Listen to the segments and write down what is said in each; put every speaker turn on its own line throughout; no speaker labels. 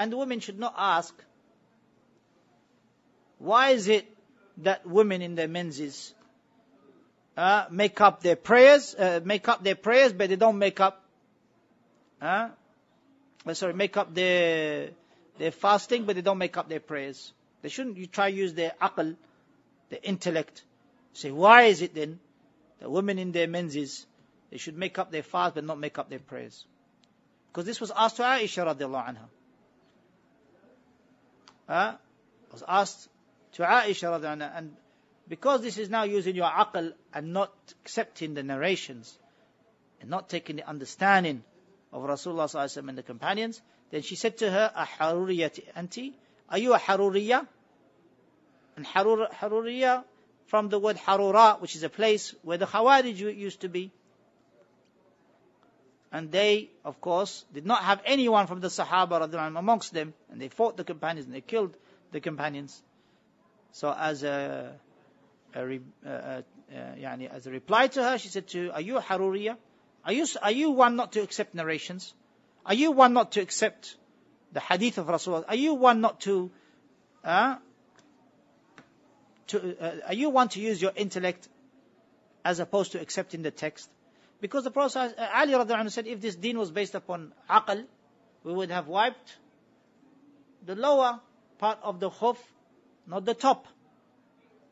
And women should not ask, why is it that women in their menses uh, make up their prayers, uh, make up their prayers, but they don't make up, uh, uh sorry, make up their their fasting, but they don't make up their prayers. They shouldn't. You try use their akal, their intellect. Say, why is it then that women in their menses they should make up their fast but not make up their prayers? Because this was asked to Aisha radiallahu anha uh, was asked to Aisha anha, and because this is now using your aql and not accepting the narrations and not taking the understanding of Rasulullah sallallahu and the companions, then she said to her, "A anti? Are you a haruriya?" And harur, haruriya from the word harura, which is a place where the Khawarij used to be. And they, of course, did not have anyone from the Sahaba amongst them. And they fought the companions and they killed the companions. So as a, a, re, as a reply to her, she said to, are you a Haruriya? Are you, are you one not to accept narrations? Are you one not to accept the hadith of Rasulullah? Are you one not to, uh, to uh, are you one to use your intellect as opposed to accepting the text? Because the Prophet Ali anhu said, if this deen was based upon aql, we would have wiped the lower part of the hoof, not the top.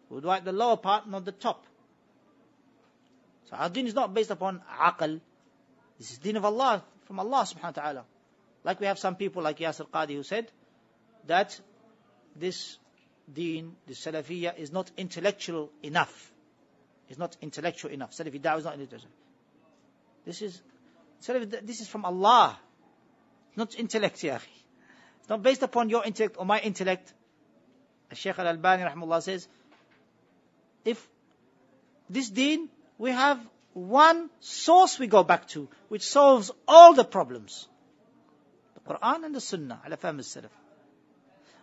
We would wipe the lower part, not the top. So our deen is not based upon aql. This is deen of Allah, from Allah subhanahu wa ta'ala. Like we have some people like Yasir Qadi who said that this deen, this Salafiyya is not intellectual enough. It's not intellectual enough. Salafi da'wah is not intellectual. This is, this is from Allah. Not intellect, ya It's not based upon your intellect or my intellect. Shaykh al-Albani, rahimullah says, if this deen, we have one source we go back to, which solves all the problems. The Quran and the Sunnah, ala fahm salaf.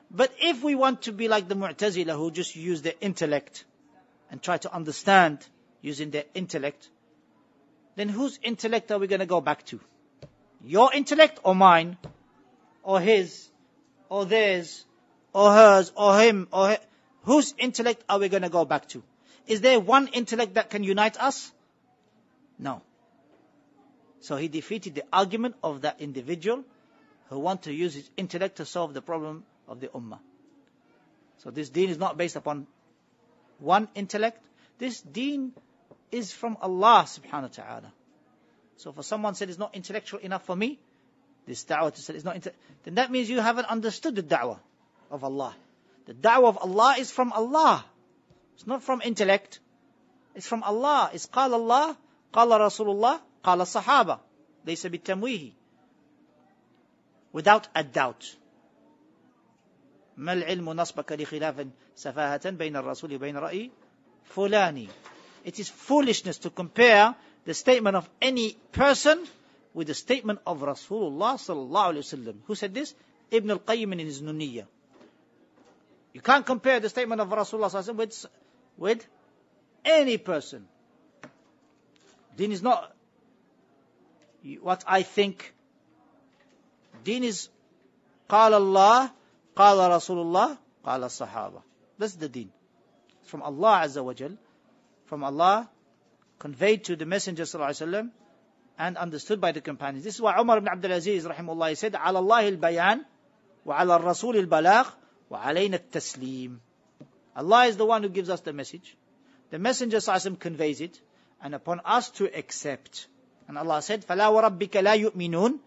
But if we want to be like the Mu'tazila who just use their intellect and try to understand using their intellect, then whose intellect are we going to go back to? Your intellect or mine? Or his? Or theirs? Or hers? Or him? Or whose intellect are we going to go back to? Is there one intellect that can unite us? No. So he defeated the argument of that individual who want to use his intellect to solve the problem of the ummah. So this deen is not based upon one intellect. This deen is from Allah subhanahu wa ta'ala. So for someone said it's not intellectual enough for me, this da'wah to say it's not, inter- then that means you haven't understood the da'wah of Allah. The da'wah of Allah is from Allah. It's not from intellect. It's from Allah. It's قال Allah, قال Rasulullah, الله, Sahaba. They ليس بالتمويه. Without a doubt. ما العلم نصبك لخلاف سفاهة بين الرسول وبين رأي فلاني it is foolishness to compare the statement of any person with the statement of Rasulullah sallallahu alaihi wasallam. Who said this? Ibn al-Qayyim in his Nuniyya. You can't compare the statement of Rasulullah sallallahu alaihi wasallam with, with any person. Deen is not what I think. Deen is قال Allah, قال Rasulullah, الله Sahaba. الصحابة. That's the deen. from Allah Azza wa Jal from Allah, conveyed to the Messenger وسلم, and understood by the companions. This is why Umar ibn Abdul Aziz rahimullah he said, على الله البيان، وعلى الرسول البلاغ، وعلينا التسليم. Allah is the one who gives us the message. The Messenger وسلم, conveys it, and upon us to accept. And Allah said, فَلَا وَرَبِّكَ لَا يُؤْمِنُونَ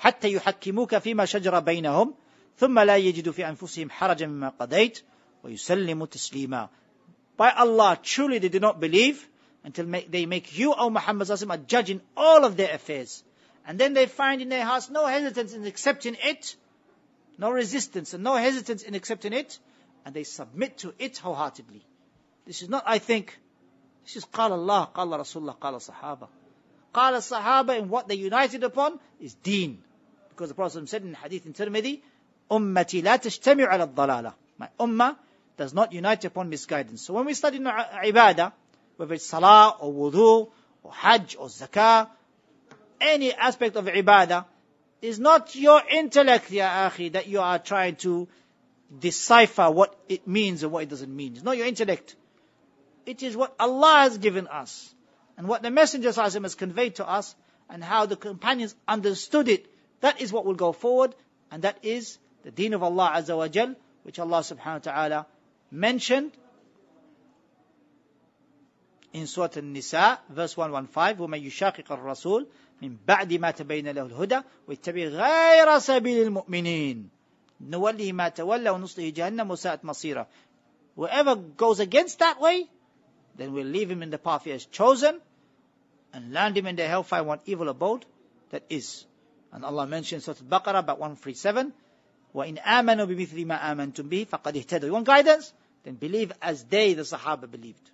حَتَّى يُحَكِّمُوكَ فِي مَا شَجَرَ بَيْنَهُمْ ثُمَّ لَا يَجِدُوا فِي أَنفُسِهِمْ حَرَجًا مِّمَّا قَضَيْتَ وَيُسَلِّمُوا تَسْلِيمًا by Allah, truly they do not believe until they make you, O Muhammad a judge in all of their affairs. And then they find in their hearts no hesitance in accepting it, no resistance and no hesitance in accepting it, and they submit to it wholeheartedly. This is not, I think, this is قال Allah, قال Rasulullah, قال Sahaba. قال Sahaba and what they united upon is deen. Because the Prophet said in hadith in Tirmidhi, أمتي لا تجتمع على الضلالة. My ummah does not unite upon misguidance. So when we study ibadah, whether it's salah or wudu or hajj or zakah, any aspect of ibadah, is not your intellect, ya akhi, that you are trying to decipher what it means and what it doesn't mean. It's not your intellect. It is what Allah has given us and what the Messenger has conveyed to us and how the companions understood it. That is what will go forward and that is the deen of Allah Azza wa Jal, which Allah subhanahu wa ta'ala mentioned in Surah An-Nisa, verse 115, وَمَنْ يُشَاقِقَ الرَّسُولِ مِنْ بَعْدِ مَا تَبَيْنَ لَهُ الْهُدَى وَاتَّبِعْ غَيْرَ سَبِيلِ الْمُؤْمِنِينَ نُوَلِّهِ مَا تَوَلَّى وَنُصْلِهِ جَهَنَّمُ وَسَاءَتْ مَصِيرًا Whoever goes against that way, then we'll leave him in the path he has chosen and land him in the hellfire, one evil abode that is. And Allah mentions Surah Al-Baqarah about 137, وَإِنْ آمَنُوا بِمِثْلِ مَا آمَنْتُمْ بِهِ فَقَدْ اِهْتَدُوا You want guidance? Then believe as they, the Sahaba, believed.